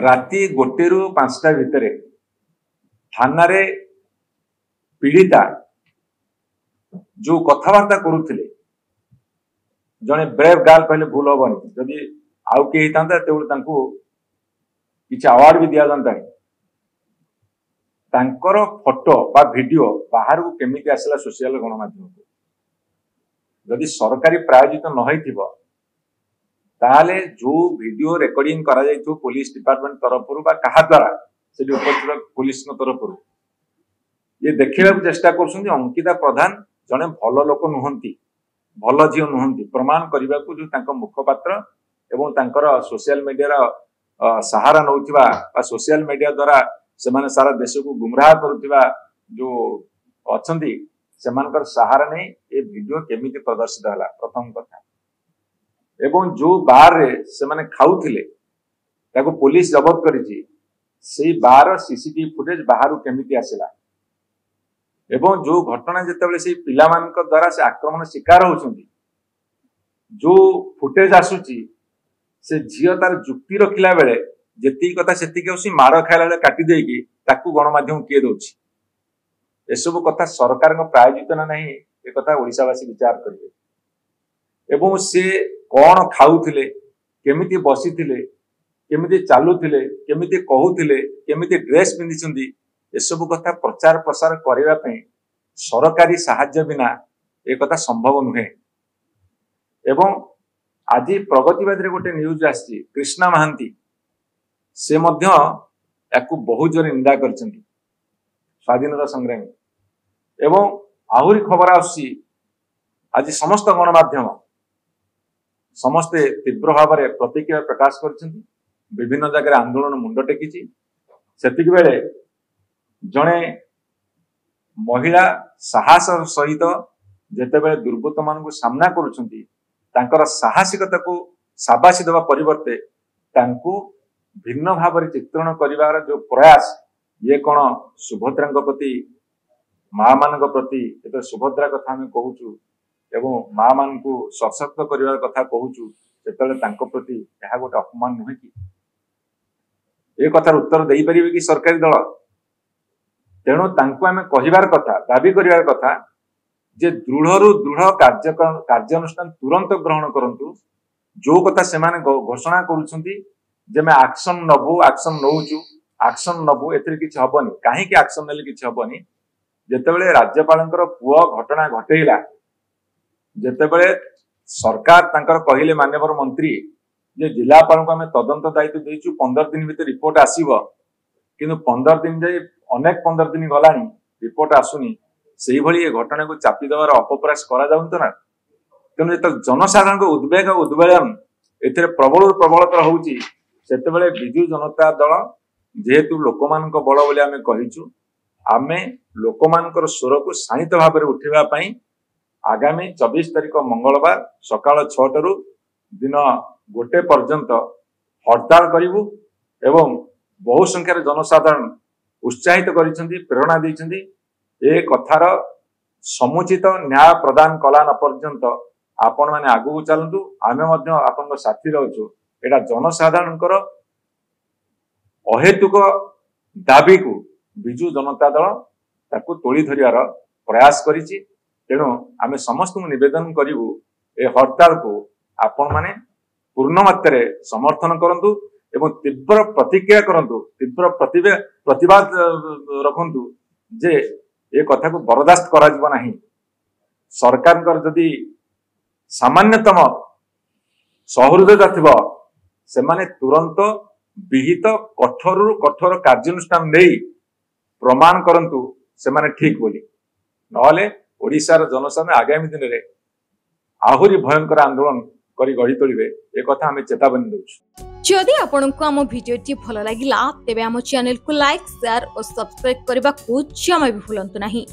ରାତି ଗୋଟେରୁ ପାଞ୍ଚଟା ଭିତରେ ଥାନାରେ ପୀଡ଼ିତା ଯୋଉ କଥାବାର୍ତ୍ତା କରୁଥିଲେ ଜଣେ ବ୍ରେଭ୍ ଗାର୍ଲ କହିଲେ ଭୁଲ ହବନି ଯଦି ଆଉ କିଏ ହେଇଥାନ୍ତା ତେବେ ତାଙ୍କୁ କିଛି ଆୱାର୍ଡ ବି ଦିଆଯାଆନ୍ତାନି ତାଙ୍କର ଫଟୋ ବା ଭିଡିଓ ବାହାରକୁ କେମିତି ଆସିଲା ସୋସିଆଲ ଗଣମାଧ୍ୟମକୁ ଯଦି ସରକାରୀ ପ୍ରାୟୋଜିତ ନ ହେଇଥିବ কালে जो ভিডিও রেকর্ডিং করা যাইতো পুলিশ ডিপার্টমেন্ট তরফৰ বা কাহা দ্বাৰা সেই ওপৰত পুলিশৰ তৰফৰ এ দেখিবা চেষ্টা কৰছোঁ অংকিতা প্ৰধান জনে ভাল লোক নহந்தி ভাল জীৱন নহந்தி প্ৰমাণ কৰিবাকৈ যে তাক মুখ্য पात्र এবোন তাকৰ سوشل মিডিয়ৰ সহায়ৰ নহতিবা বা سوشل মিডিয়ৰ দ্বাৰা সেমানে সারা দেশক গুম্ৰাহ কৰতিবা যো অসந்தி সেমানকৰ সহায় নাই এ ভিডিও কেনেকৈ প্ৰদৰ্শন হলা প্ৰথম কথা एवं जो बार रे से माने खाऊ थिले ताको पुलिस जबत करी छि से बार सीसीटीवी फुटेज बाहरु केमिति आसीला एवं जो घटना जेते बेले से पिला मान द्वारा से आक्रमण शिकार होचुंदी जो फुटेज आसुची से झियो तार जुक्ति रखिला बेले जति कथा सेति के उसी मारो खायला बेले काटी दे कि ताको गणमाध्यम के दोछि ए सब कथा सरकार को प्रायोजित ना नहीं ए कथा ओडिसा वासी विचार करबे ଏବଂ ସେ କ'ଣ ଖାଉଥିଲେ କେମିତି ବସିଥିଲେ କେମିତି ଚାଲୁଥିଲେ କେମିତି କହୁଥିଲେ କେମିତି ଡ୍ରେସ୍ ପିନ୍ଧିଛନ୍ତି ଏସବୁ କଥା ପ୍ରଚାର ପ୍ରସାର କରିବା ପାଇଁ ସରକାରୀ ସାହାଯ୍ୟ ବିନା ଏ କଥା ସମ୍ଭବ ନୁହେଁ ଏବଂ ଆଜି ପ୍ରଗତିବାଦୀରେ ଗୋଟେ ନ୍ୟୁଜ୍ ଆସିଛି କ୍ରିଷ୍ଣା ମହାନ୍ତି ସେ ମଧ୍ୟ ୟାକୁ ବହୁତ ଜୋରେ ନିନ୍ଦା କରିଛନ୍ତି ସ୍ୱାଧୀନତା ସଂଗ୍ରାମୀ ଏବଂ ଆହୁରି ଖବର ଆସୁଛି ଆଜି ସମସ୍ତ ଗଣମାଧ୍ୟମ ସମସ୍ତେ ତୀବ୍ର ଭାବରେ ପ୍ରତିକ୍ରିୟା ପ୍ରକାଶ କରିଛନ୍ତି ବିଭିନ୍ନ ଜାଗାରେ ଆନ୍ଦୋଳନ ମୁଣ୍ଡ ଟେକିଛି ସେତିକିବେଳେ ଜଣେ ମହିଳା ସାହସ ସହିତ ଯେତେବେଳେ ଦୁର୍ବୃତ୍ତ ମାନଙ୍କୁ ସାମ୍ନା କରୁଛନ୍ତି ତାଙ୍କର ସାହସିକତାକୁ ସାବାସୀ ଦେବା ପରିବର୍ତ୍ତେ ତାଙ୍କୁ ଭିନ୍ନ ଭାବରେ ଚିତ୍ରଣ କରିବାର ଯେଉଁ ପ୍ରୟାସ ଇଏ କ'ଣ ସୁଭଦ୍ରାଙ୍କ ପ୍ରତି ମା ମାନଙ୍କ ପ୍ରତି ଯେତେବେଳେ ସୁଭଦ୍ରା କଥା ଆମେ କହୁଛୁ ଏବଂ ମା ମାନଙ୍କୁ ସଶକ୍ତ କରିବାର କଥା କହୁଛୁ ସେତେବେଳେ ତାଙ୍କ ପ୍ରତି ଏହା ଗୋଟେ ଅପମାନ ନୁହେଁ କି ଏ କଥାର ଉତ୍ତର ଦେଇପାରିବେ କି ସରକାରୀ ଦଳ ତେଣୁ ତାଙ୍କୁ ଆମେ କହିବାର କଥା ଦାବି କରିବାର କଥା ଯେ ଦୃଢ଼ରୁ ଦୃଢ଼ କାର୍ଯ୍ୟ କାର୍ଯ୍ୟାନୁଷ୍ଠାନ ତୁରନ୍ତ ଗ୍ରହଣ କରନ୍ତୁ ଯୋଉ କଥା ସେମାନେ ଘୋଷଣା କରୁଛନ୍ତି ଯେ ଆମେ ଆକ୍ସନ ନବୁ ଆକ୍ସନ ନଉଛୁ ଆକ୍ସନ ନବୁ ଏଥିରେ କିଛି ହବନି କାହିଁକି ଆକ୍ସନ ନେଲେ କିଛି ହବନି ଯେତେବେଳେ ରାଜ୍ୟପାଳଙ୍କର ପୁଅ ଘଟଣା ଘଟେଇଲା ଯେତେବେଳେ ସରକାର ତାଙ୍କର କହିଲେ ମାନ୍ୟବର ମନ୍ତ୍ରୀ ଯେ ଜିଲ୍ଲାପାଳଙ୍କୁ ଆମେ ତଦନ୍ତ ଦାୟିତ୍ୱ ଦେଇଛୁ ପନ୍ଦର ଦିନ ଭିତରେ ରିପୋର୍ଟ ଆସିବ କିନ୍ତୁ ପନ୍ଦର ଦିନ ଯାଇ ଅନେକ ପନ୍ଦର ଦିନ ଗଲାଣି ରିପୋର୍ଟ ଆସୁନି ସେଇଭଳି ଏ ଘଟଣାକୁ ଚାପି ଦେବାର ଅପପ୍ରୟାସ କରାଯାଉନି ତ ନା ତେଣୁ ଯେତେବେଳେ ଜନସାଧାରଣଙ୍କ ଉଦ୍ବେଗ ଉଦ୍ବେଳନ ଏଥିରେ ପ୍ରବଳରୁ ପ୍ରବଳତର ହଉଛି ସେତେବେଳେ ବିଜୁ ଜନତା ଦଳ ଯେହେତୁ ଲୋକମାନଙ୍କ ବଳ ବୋଲି ଆମେ କହିଛୁ ଆମେ ଲୋକମାନଙ୍କର ସ୍ୱରକୁ ଶାଣିତ ଭାବରେ ଉଠାଇବା ପାଇଁ ଆଗାମୀ ଚବିଶ ତାରିଖ ମଙ୍ଗଳବାର ସକାଳ ଛଅଟାରୁ ଦିନ ଗୋଟେ ପର୍ଯ୍ୟନ୍ତ ହଡ଼ତାଳ କରିବୁ ଏବଂ ବହୁ ସଂଖ୍ୟାରେ ଜନସାଧାରଣ ଉତ୍ସାହିତ କରିଛନ୍ତି ପ୍ରେରଣା ଦେଇଛନ୍ତି ଏ କଥାର ସମୁଚିତ ନ୍ୟାୟ ପ୍ରଦାନ କଲା ନ ପର୍ଯ୍ୟନ୍ତ ଆପଣମାନେ ଆଗକୁ ଚାଲନ୍ତୁ ଆମେ ମଧ୍ୟ ଆପଣଙ୍କ ସାଥି ରହୁଛୁ ଏଇଟା ଜନସାଧାରଣଙ୍କର ଅହେତୁକ ଦାବିକୁ ବିଜୁ ଜନତା ଦଳ ତାକୁ ତୋଳି ଧରିବାର ପ୍ରୟାସ କରିଛି ତେଣୁ ଆମେ ସମସ୍ତଙ୍କୁ ନିବେଦନ କରିବୁ ଏ ହରତାଳକୁ ଆପଣମାନେ ପୂର୍ଣ୍ଣ ମାତ୍ରାରେ ସମର୍ଥନ କରନ୍ତୁ ଏବଂ ତୀବ୍ର ପ୍ରତିକ୍ରିୟା କରନ୍ତୁ ତୀବ୍ର ପ୍ରତିବାଦ ରଖନ୍ତୁ ଯେ ଏ କଥାକୁ ବରଦାସ୍ତ କରାଯିବ ନାହିଁ ସରକାରଙ୍କର ଯଦି ସାମାନ୍ୟତମ ସହୃଦୟତା ଥିବ ସେମାନେ ତୁରନ୍ତ ବିହିତ କଠୋରରୁ କଠୋର କାର୍ଯ୍ୟାନୁଷ୍ଠାନ ନେଇ ପ୍ରମାଣ କରନ୍ତୁ ସେମାନେ ଠିକ ବୋଲି ନହେଲେ ଓଡ଼ିଶାର ଜନସାଧାରଣ ଆଗାମୀ ଦିନରେ ଆହୁରି ଭୟଙ୍କର ଆନ୍ଦୋଳନ କରି ଗଢ଼ି ତୋଳିବେ ଏ କଥା ଆମେ ଚେତାବନୀ ଦେଉଛୁ ଯଦି ଆପଣଙ୍କୁ ଆମ ଭିଡ଼ିଓଟି ଭଲ ଲାଗିଲା ତେବେ ଆମ ଚ୍ୟାନେଲକୁ ଲାଇକ୍ ସେୟାର ଓ ସବସ୍କ୍ରାଇବ୍ କରିବାକୁ ଜମା ବି ଭୁଲନ୍ତୁ ନାହିଁ